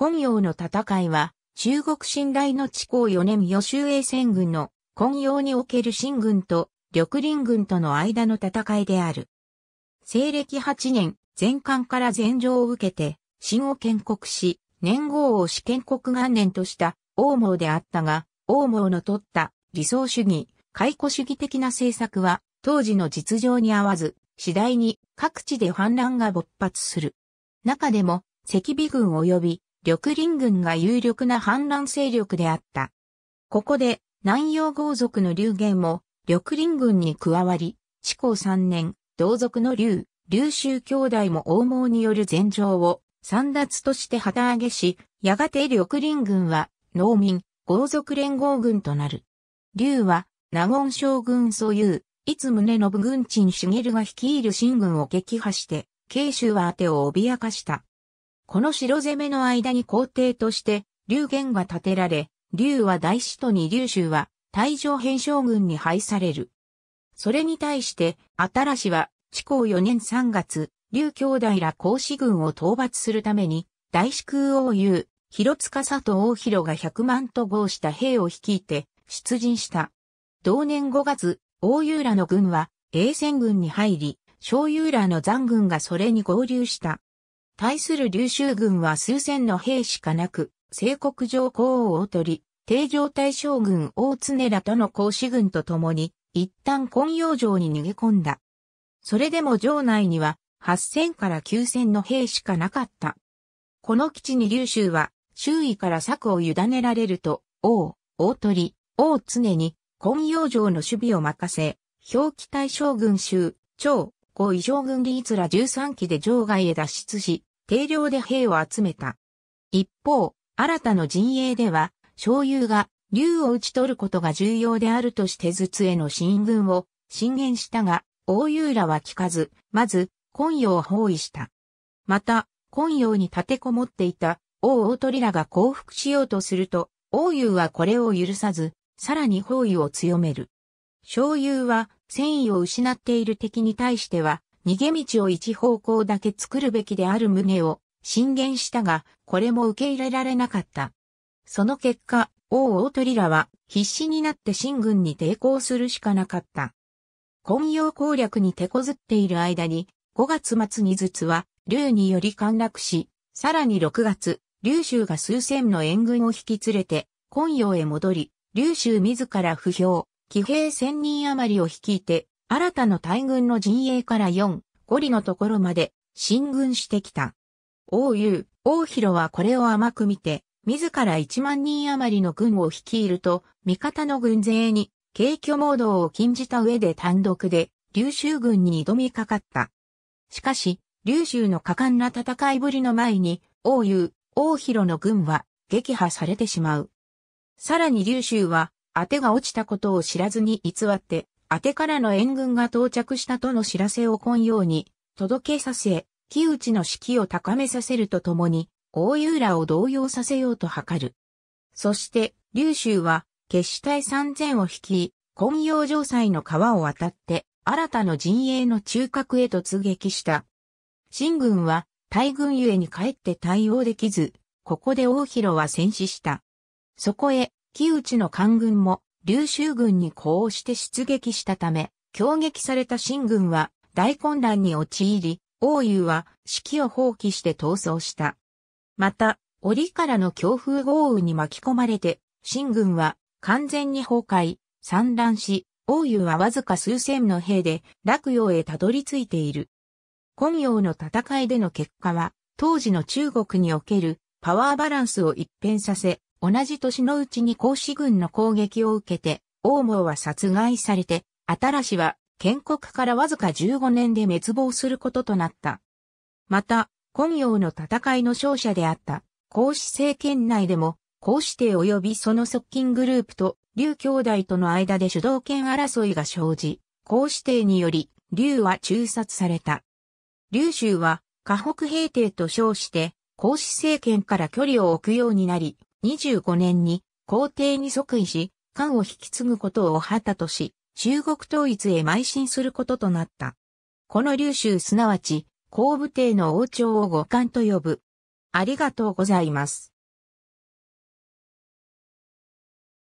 昆陽の戦いは、中国信頼の地高4年予習衛戦軍の今陽における新軍と緑林軍との間の戦いである。西暦8年、前官から前情を受けて、新を建国し、年号を主建国元年とした王毛であったが、王毛の取った理想主義、解雇主義的な政策は、当時の実情に合わず、次第に各地で反乱が勃発する。中でも、赤備軍及び緑林軍が有力な反乱勢力であった。ここで、南洋豪族の竜玄も、緑林軍に加わり、至高3年、同族の竜、竜州兄弟も王毛による禅城を、三奪として旗揚げし、やがて緑林軍は、農民、豪族連合軍となる。竜は、納言将軍素有、いつ宗信軍陳茂が率いる新軍を撃破して、慶州は当てを脅かした。この城攻めの間に皇帝として、龍玄が建てられ、龍は大使とに龍州は、大乗編将軍に配される。それに対して、新氏は、地高4年3月、龍兄弟ら孔子軍を討伐するために、大使空王優、広塚佐と大広が100万と合した兵を率いて、出陣した。同年5月、王優らの軍は、永戦軍に入り、小優らの残軍がそれに合流した。対する琉州軍は数千の兵しかなく、西国上皇王を取り、定常大将軍大常らとの甲子軍と共に、一旦根陽城に逃げ込んだ。それでも城内には、八千から九千の兵しかなかった。この基地に琉州は、周囲から策を委ねられると、王、大鳥、王常に、根陽城の守備を任せ、表記大将軍州、長、後異将軍リーツら十三機で城外へ脱出し、定量で兵を集めた。一方、新たの陣営では、将優が竜を討ち取ることが重要であるとして頭痛への進軍を進言したが、王遊らは聞かず、まず、根陽を包囲した。また、今陽に立てこもっていた王大鳥らが降伏しようとすると、王遊はこれを許さず、さらに包囲を強める。小優は戦意を失っている敵に対しては、逃げ道を一方向だけ作るべきである旨を進言したが、これも受け入れられなかった。その結果、王大鳥トリラは必死になって秦軍に抵抗するしかなかった。混用攻略に手こずっている間に、5月末につは、竜により陥落し、さらに6月、竜州が数千の援軍を引き連れて、混用へ戻り、竜州自ら不評、騎兵千人余りを率いて、新たな大軍の陣営から4、五里のところまで進軍してきた。王雄、王広はこれを甘く見て、自ら1万人余りの軍を率いると、味方の軍勢に、軽挙盲導を禁じた上で単独で、琉州軍に挑みかかった。しかし、琉州の果敢な戦いぶりの前に、王雄、王広の軍は、撃破されてしまう。さらに琉州は、当てが落ちたことを知らずに偽って、当てからの援軍が到着したとの知らせを今ように届けさせ、木内の士気を高めさせるとともに、大井らを動揺させようと図る。そして、劉州は、決死隊三千を率い、今陽城塞の川を渡って、新たな陣営の中核へ突撃した。新軍は、大軍ゆえに帰って対応できず、ここで大広は戦死した。そこへ、木内の官軍も、琉州軍に呼応して出撃したため、強撃された新軍は大混乱に陥り、王友は指揮を放棄して逃走した。また、折からの強風豪雨に巻き込まれて、新軍は完全に崩壊、散乱し、王友はわずか数千の兵で洛陽へたどり着いている。今陽の戦いでの結果は、当時の中国におけるパワーバランスを一変させ、同じ年のうちに孔子軍の攻撃を受けて、王毛は殺害されて、新氏は建国からわずか15年で滅亡することとなった。また、今陽の戦いの勝者であった孔子政権内でも、孔子帝及びその側近グループと劉兄弟との間で主導権争いが生じ、孔子帝により劉は中殺された。劉州は河北平定と称して、孔子政権から距離を置くようになり、25年に皇帝に即位し、官を引き継ぐことを旗とし、中国統一へ邁進することとなった。この劉州すなわち、皇武帝の王朝を五官と呼ぶ。ありがとうございます。